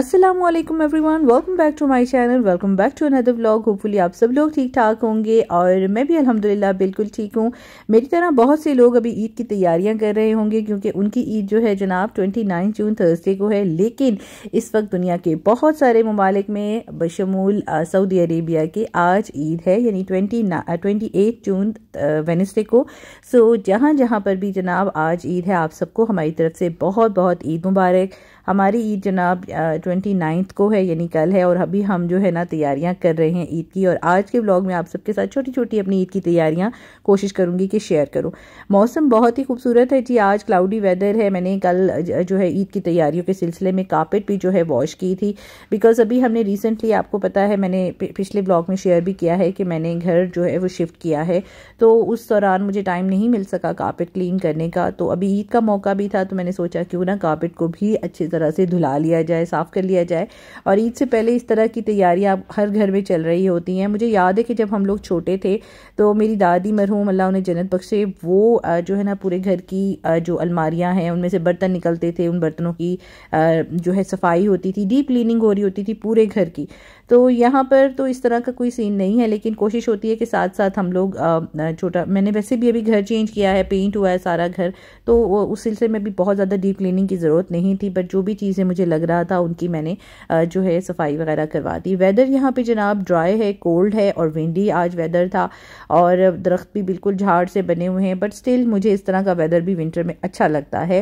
Aslam everyone welcome back to my channel welcome back to another blog hopefully आप सब लोग ठीक ठाक होंगे और मैं भी अल्हम्दुलिल्लाह बिल्कुल ठीक हूँ मेरी तरह बहुत से लोग अभी ईद की तैयारियां कर रहे होंगे क्योंकि उनकी ईद जो है जनाब 29 जून थर्सडे को है लेकिन इस वक्त दुनिया के बहुत सारे ममालिक में बशमूल सऊदी अरेबिया के आज ईद है यानी ट्वेंटी ट्वेंटी जून वेनसडे को सो जहाँ जहाँ पर भी जनाब आज ईद है आप सबको हमारी तरफ से बहुत बहुत ईद मुबारक हमारी ईद जनाब ट्वेंटी नाइन्थ को है यानी कल है और अभी हम जो है ना तैयारियां कर रहे हैं ईद की और आज के ब्लॉग में आप सबके साथ छोटी छोटी अपनी ईद की तैयारियां कोशिश करूंगी कि शेयर करूं मौसम बहुत ही खूबसूरत है जी आज क्लाउडी वेदर है मैंने कल जो है ईद की तैयारियों के सिलसिले में कापेट भी जो है वॉश की थी बिकॉज अभी हमने रिसेंटली आपको पता है मैंने पिछले ब्लॉग में शेयर भी किया है कि मैंने घर जो है वो शिफ्ट किया है तो उस दौरान मुझे टाइम नहीं मिल सका कापेट क्लीन करने का तो अभी ईद का मौका भी था तो मैंने सोचा क्यों ना कापेट को भी अच्छी तरह से धुला लिया जाए साफ कर लिया जाए और ईद से पहले इस तरह की तैयारियाँ हर घर में चल रही होती हैं मुझे याद है कि जब हम लोग छोटे थे तो मेरी दादी मरहूम अल्लाह उन्हें जन्नत बख्शे वो जो है ना पूरे घर की जो अलमारियाँ हैं उनमें से बर्तन निकलते थे उन बर्तनों की जो है सफाई होती थी डीप क्लिनिंग हो रही होती थी पूरे घर की तो यहाँ पर तो इस तरह का कोई सीन नहीं है लेकिन कोशिश होती है कि साथ साथ हम लोग छोटा मैंने वैसे भी अभी घर चेंज किया है पेंट हुआ है सारा घर तो उस सिलसिले में भी बहुत ज़्यादा डीप क्लीनिंग की ज़रूरत नहीं थी बट जो भी चीज़ें मुझे लग रहा था उनकी की मैंने जो है सफाई वगैरह करवा दी वेदर यहाँ पे जनाब ड्राई है कोल्ड है और विंडी आज वेदर था और दरख्त भी बिल्कुल झाड़ से बने हुए हैं बट स्टिल मुझे इस तरह का वेदर भी विंटर में अच्छा लगता है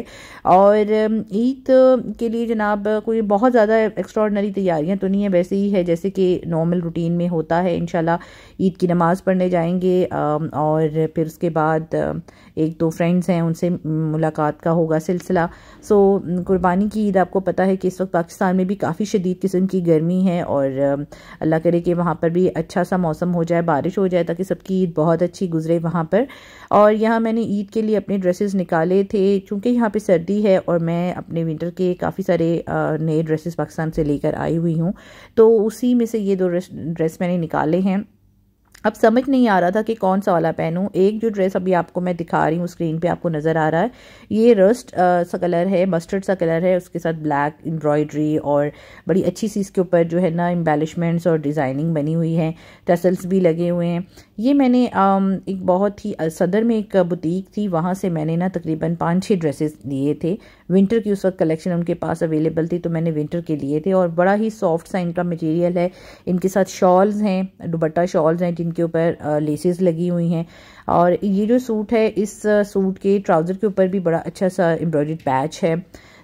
और ईद के लिए जनाब कोई बहुत ज़्यादा एक्स्ट्रॉडनरी तैयारियाँ तो नहीं है वैसे ही है जैसे कि नॉर्मल रूटीन में होता है इन ईद की नमाज़ पढ़ने जाएंगे और फिर उसके बाद एक दो फ्रेंड्स हैं उनसे मुलाकात का होगा सिलसिला सो कुर्बानी की ईद आपको पता है कि इस वक्त पाकिस्तान पाकिस्तान में भी काफ़ी शदीद किस्म की गर्मी है और अल्लाह करे कि वहाँ पर भी अच्छा सा मौसम हो जाए बारिश हो जाए ताकि सबकी ईद बहुत अच्छी गुजरे वहाँ पर और यहाँ मैंने ईद के लिए अपने ड्रेसेस निकाले थे चूँकि यहाँ पर सर्दी है और मैं अपने विंटर के काफ़ी सारे नए ड्रेसेस पाकिस्तान से लेकर आई हुई हूँ तो उसी में से ये दो ड्रेस मैंने निकाले हैं अब समझ नहीं आ रहा था कि कौन सा वाला पहनूं एक जो ड्रेस अभी आपको मैं दिखा रही हूँ स्क्रीन पे आपको नज़र आ रहा है ये रस्ट सा कलर है मस्टर्ड सा कलर है उसके साथ ब्लैक एम्ब्रॉयडरी और बड़ी अच्छी सी इसके ऊपर जो है ना एम्बेलिशमेंट्स और डिज़ाइनिंग बनी हुई है टसल्स भी लगे हुए हैं ये मैंने आ, एक बहुत ही सदर में एक बुटीक थी वहाँ से मैंने ना तकरीबन पाँच छः ड्रेसेस लिए थे विंटर की उस वक्त कलेक्शन उनके पास अवेलेबल थी तो मैंने विंटर के लिए थे और बड़ा ही सॉफ्ट सा इनका मटेरियल है इनके साथ शॉल्स हैं दुबट्टा शॉल्स हैं जिन इनके ऊपर लेसेस लगी हुई हैं और ये जो सूट है इस सूट के ट्राउज़र के ऊपर भी बड़ा अच्छा सा एम्ब्रॉयड पैच है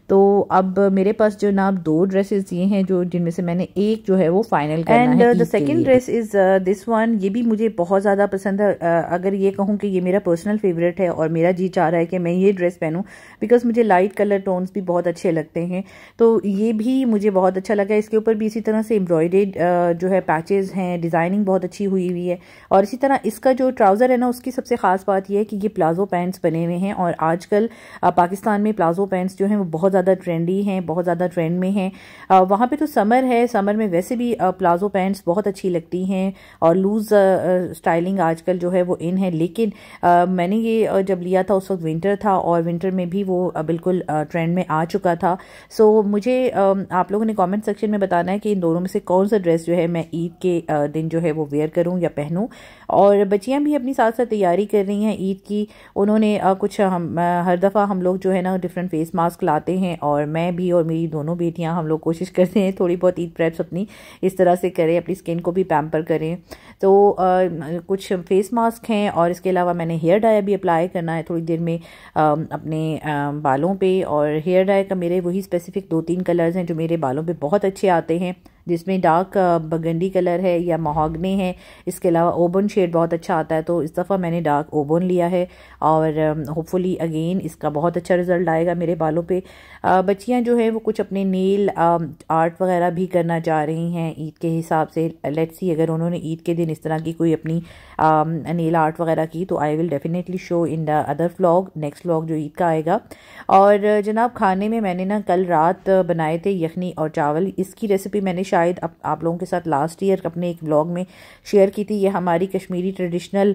तो अब मेरे पास जो ना दो ड्रेसेस दिए हैं जो जिनमें से मैंने एक जो है वो फाइनल करना and the second dress is this one ये भी मुझे बहुत ज़्यादा पसंद है uh, अगर ये कहूँ कि ये मेरा पर्सनल फेवरेट है और मेरा जी चाह रहा है कि मैं ये ड्रेस पहनूँ बिकॉज मुझे लाइट कलर टोन्स भी बहुत अच्छे लगते हैं तो ये भी मुझे बहुत अच्छा लगा इसके ऊपर भी इसी तरह से एम्ब्रॉयडेड uh, जो है पैचेज हैं डिज़ाइनिंग बहुत अच्छी हुई हुई है और इसी तरह इसका जो ट्राउज़र है ना उसकी सबसे ख़ास बात यह है कि ये प्लाजो पैंट्स बने हुए हैं और आजकल uh, पाकिस्तान में प्लाजो पैंट्स जो है वो बहुत ज़्यादा ट्रेंडी हैं बहुत ज़्यादा ट्रेंड में हैं वहाँ पे तो समर है समर में वैसे भी प्लाजो पैंट्स बहुत अच्छी लगती हैं और लूज़ स्टाइलिंग आजकल जो है वो इन है लेकिन मैंने ये जब लिया था उस वक्त विंटर था और विंटर में भी वो बिल्कुल ट्रेंड में आ चुका था सो मुझे आप लोगों ने कॉमेंट सेक्शन में बताना है कि इन दोनों में से कौन सा ड्रेस जो है मैं ईद के दिन जो है वो वेयर करूँ या पहनूँ और बच्चियाँ भी अपनी साथ साथ तैयारी कर रही हैं ईद की उन्होंने कुछ हम हर दफ़ा हम लोग जो है ना डिफरेंट फेस मास्क लाते हैं हैं और मैं भी और मेरी दोनों बेटियां हम लोग कोशिश करते हैं थोड़ी बहुत ईद प्रेप्स अपनी इस तरह से करें अपनी स्किन को भी पैम्पर करें तो आ, कुछ फेस मास्क हैं और इसके अलावा मैंने हेयर डाई भी अप्लाई करना है थोड़ी देर में आ, अपने आ, बालों पे और हेयर डाई का मेरे वही स्पेसिफिक दो तीन कलर्स हैं जो मेरे बालों पे बहुत अच्छे आते हैं जिसमें डार्क बगंडी कलर है या मोहगने है इसके अलावा ओबन शेड बहुत अच्छा आता है तो इस दफ़ा मैंने डार्क ओबन लिया है और होपफुली um, अगेन इसका बहुत अच्छा रिजल्ट आएगा मेरे बालों पे uh, बच्चियाँ जो हैं वो कुछ अपने नेल आर्ट um, वगैरह भी करना चाह रही हैं ईद के हिसाब से लेट्स सी अगर उन्होंने ईद के दिन इस तरह की कोई अपनी नेल um, आर्ट वगैरह की तो I will definitely show in the other vlog next vlog जो ईद का आएगा और uh, जनाब खाने में मैंने ना कल रात बनाए थे यखनी और चावल इसकी रेसिपी मैंने शायद अप, आप लोगों के साथ लास्ट ईयर अपने एक ब्लॉग में शेयर की थी ये हमारी कश्मीरी ट्रेडिशनल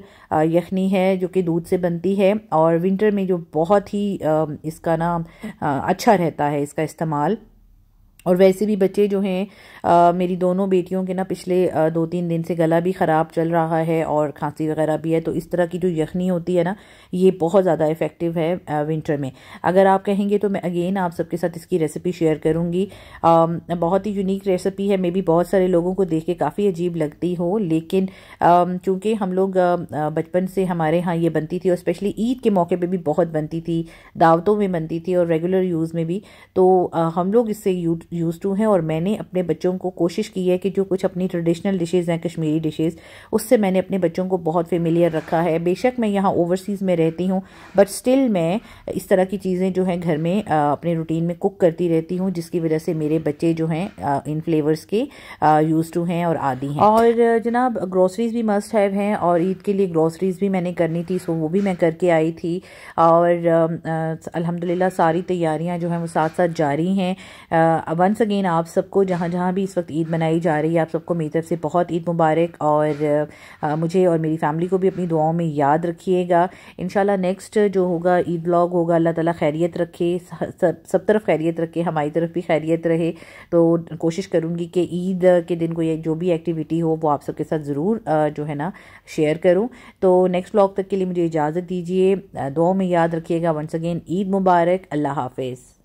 यखनी है जो कि दूध से बनती है और विंटर में जो बहुत ही इसका नाम अच्छा रहता है इसका इस्तेमाल और वैसे भी बच्चे जो हैं मेरी दोनों बेटियों के ना पिछले आ, दो तीन दिन से गला भी ख़राब चल रहा है और खांसी वगैरह भी है तो इस तरह की जो यखनी होती है ना ये बहुत ज़्यादा इफ़ेक्टिव है आ, विंटर में अगर आप कहेंगे तो मैं अगेन आप सबके साथ इसकी रेसिपी शेयर करूँगी बहुत ही यूनिक रेसिपी है मे बी बहुत सारे लोगों को देख के काफ़ी अजीब लगती हो लेकिन चूँकि हम लोग बचपन से हमारे यहाँ ये बनती थी और स्पेशली ईद के मौके पर भी बहुत बनती थी दावतों में बनती थी और रेगुलर यूज़ में भी तो हम लोग इससे यूज यूज़ टू हैं और मैंने अपने बच्चों को कोशिश की है कि जो कुछ अपनी ट्रेडिशनल डिशेज़ हैं कश्मीरी डिशेज़ उससे मैंने अपने बच्चों को बहुत फेमिलियर रखा है बेशक मैं यहाँ ओवरसीज़ में रहती हूँ बट स्टिल मैं इस तरह की चीज़ें जो हैं घर में अपने रूटीन में कुक करती रहती हूँ जिसकी वजह से मेरे बच्चे जो हैं इन फ्लेवर्स के यूज़ टू हैं और आदि हैं और जनाब ग्रॉसरीज़ भी मस्ट हैव हैं और ईद के लिए ग्रॉसरीज़ भी मैंने करनी थी सो वो भी मैं करके आई थी और अलहमदिल्ला सारी तैयारियाँ जो हैं वो साथ साथ जारी हैं अब वंस अगेन आप सबको जहाँ जहाँ भी इस वक्त ईद मनाई जा रही है आप सबको मेरी तरफ से बहुत ईद मुबारक और आ, मुझे और मेरी फैमिली को भी अपनी दुआओं में याद रखिएगा इन नेक्स्ट जो होगा ईद ब्लॉग होगा अल्लाह ताला खैरियत रखे सब सब तरफ खैरियत रखे हमारी तरफ भी खैरियत रहे तो कोशिश करूँगी कि ईद के दिन कोई जो भी एक्टिविटी हो वो आप सबके साथ ज़रूर जो है ना शेयर करूँ तो नेक्स्ट ब्लॉग तक के लिए मुझे इजाज़त दीजिए दुआओं में याद रखिएगा वंस अगेन ईद मुबारक अल्लाह हाफिज़